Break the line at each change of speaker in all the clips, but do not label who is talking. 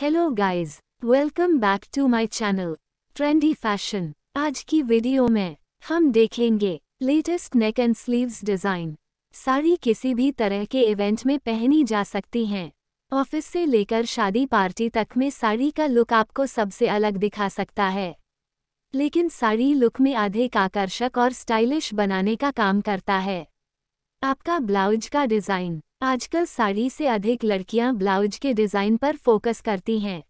hello guys welcome back to my channel trendy fashion आज की video में हम देखेंगे latest neck and sleeves design sari किसी भी तरह के इवेंट में पहनी जा सकती हैं ऑफिस से लेकर शादी पार्टी तक में साड़ी का लुक आपको सबसे अलग दिखा सकता है लेकिन साड़ी लुक में अधिक आकर्षक और स्टाइलिश बनाने का काम करता है आपका ब्लाउज का डिज़ाइन आजकल साड़ी से अधिक लड़कियां ब्लाउज के डिज़ाइन पर फोकस करती हैं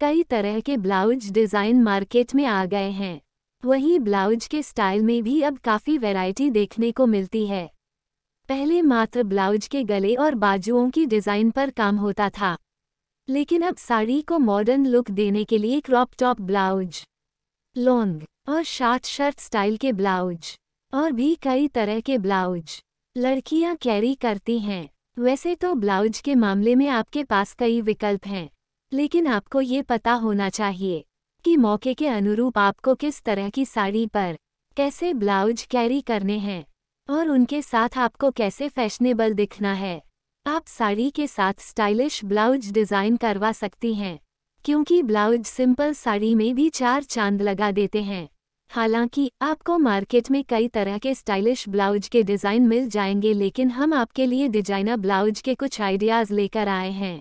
कई तरह के ब्लाउज डिज़ाइन मार्केट में आ गए हैं वही ब्लाउज के स्टाइल में भी अब काफ़ी वैरायटी देखने को मिलती है पहले मात्र ब्लाउज के गले और बाजुओं की डिज़ाइन पर काम होता था लेकिन अब साड़ी को मॉडर्न लुक देने के लिए क्रॉप टॉप ब्लाउज लॉन्ग और शार्ट शर्ट स्टाइल के ब्लाउज और भी कई तरह के ब्लाउज लड़कियां कैरी करती हैं वैसे तो ब्लाउज के मामले में आपके पास कई विकल्प हैं लेकिन आपको ये पता होना चाहिए कि मौके के अनुरूप आपको किस तरह की साड़ी पर कैसे ब्लाउज कैरी करने हैं और उनके साथ आपको कैसे फैशनेबल दिखना है आप साड़ी के साथ स्टाइलिश ब्लाउज डिज़ाइन करवा सकती हैं क्योंकि ब्लाउज सिंपल साड़ी में भी चार चांद लगा देते हैं हालांकि आपको मार्केट में कई तरह के स्टाइलिश ब्लाउज के डिज़ाइन मिल जाएंगे लेकिन हम आपके लिए डिजाइनर ब्लाउज के कुछ आइडियाज़ लेकर आए हैं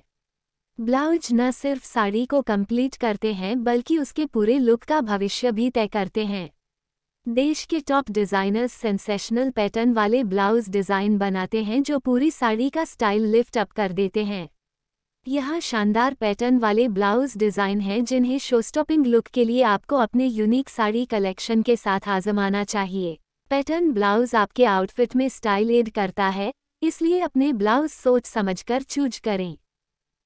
ब्लाउज न सिर्फ साड़ी को कंप्लीट करते हैं बल्कि उसके पूरे लुक का भविष्य भी तय करते हैं देश के टॉप डिज़ाइनर्स सेंसेशनल पैटर्न वाले ब्लाउज डिज़ाइन बनाते हैं जो पूरी साड़ी का स्टाइल लिफ्ट अप कर देते हैं यह शानदार पैटर्न वाले ब्लाउज डिज़ाइन हैं जिन्हें शोस्टॉपिंग लुक के लिए आपको अपने यूनिक साड़ी कलेक्शन के साथ आजमाना चाहिए पैटर्न ब्लाउज आपके आउटफिट में स्टाइल एड करता है इसलिए अपने ब्लाउज सोच समझकर चूज करें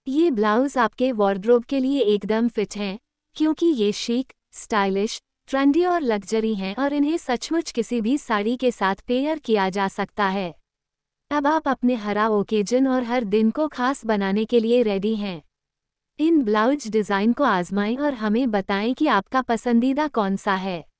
ये ब्लाउज आपके वार्ड्रोब के लिए एकदम फिट हैं क्योंकि ये शीक स्टाइलिश ट्रेंडी और लग्जरी हैं और इन्हें सचमुच किसी भी साड़ी के साथ पेयर किया जा सकता है अब आप अपने हरा ओकेजन और हर दिन को खास बनाने के लिए रेडी हैं इन ब्लाउज डिज़ाइन को आजमाएं और हमें बताएं कि आपका पसंदीदा कौन सा है